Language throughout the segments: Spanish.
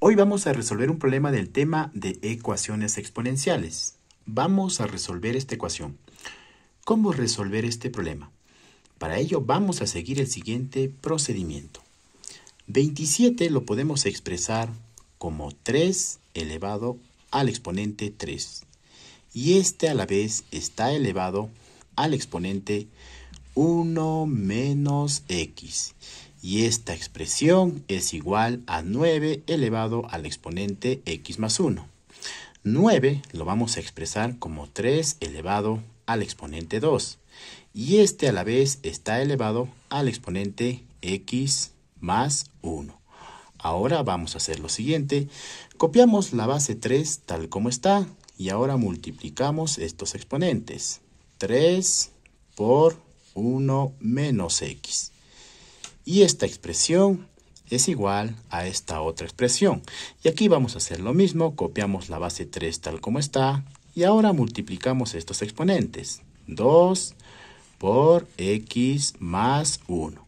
Hoy vamos a resolver un problema del tema de ecuaciones exponenciales. Vamos a resolver esta ecuación. ¿Cómo resolver este problema? Para ello vamos a seguir el siguiente procedimiento. 27 lo podemos expresar como 3 elevado al exponente 3. Y este a la vez está elevado al exponente 1 menos x y esta expresión es igual a 9 elevado al exponente x más 1. 9 lo vamos a expresar como 3 elevado al exponente 2 y este a la vez está elevado al exponente x más 1. Ahora vamos a hacer lo siguiente. Copiamos la base 3 tal como está y ahora multiplicamos estos exponentes. 3 por 1 menos x. Y esta expresión es igual a esta otra expresión. Y aquí vamos a hacer lo mismo, copiamos la base 3 tal como está y ahora multiplicamos estos exponentes. 2 por x más 1.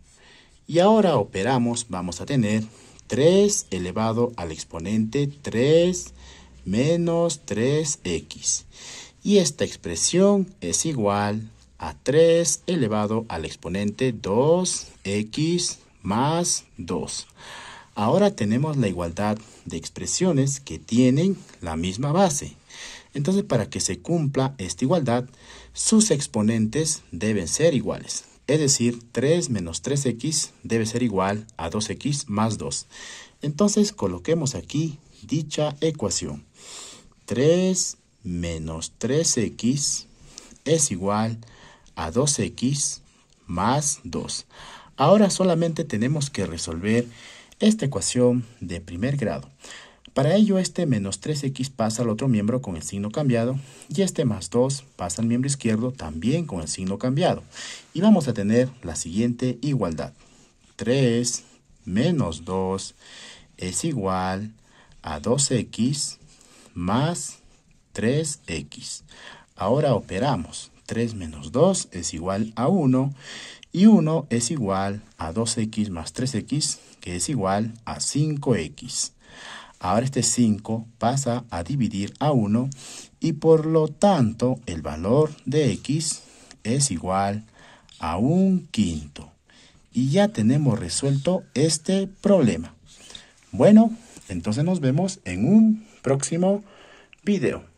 Y ahora operamos, vamos a tener 3 elevado al exponente 3 menos 3x. Y esta expresión es igual a 3 elevado al exponente 2x más 2. Ahora tenemos la igualdad de expresiones que tienen la misma base. Entonces, para que se cumpla esta igualdad, sus exponentes deben ser iguales. Es decir, 3 menos 3x debe ser igual a 2x más 2. Entonces, coloquemos aquí dicha ecuación. 3 menos 3x es igual a a 2x más 2. Ahora solamente tenemos que resolver esta ecuación de primer grado. Para ello, este menos 3x pasa al otro miembro con el signo cambiado y este más 2 pasa al miembro izquierdo también con el signo cambiado. Y vamos a tener la siguiente igualdad. 3 menos 2 es igual a 2x más 3x. Ahora operamos. 3 menos 2 es igual a 1 y 1 es igual a 2x más 3x que es igual a 5x. Ahora este 5 pasa a dividir a 1 y por lo tanto el valor de x es igual a un quinto. Y ya tenemos resuelto este problema. Bueno, entonces nos vemos en un próximo video.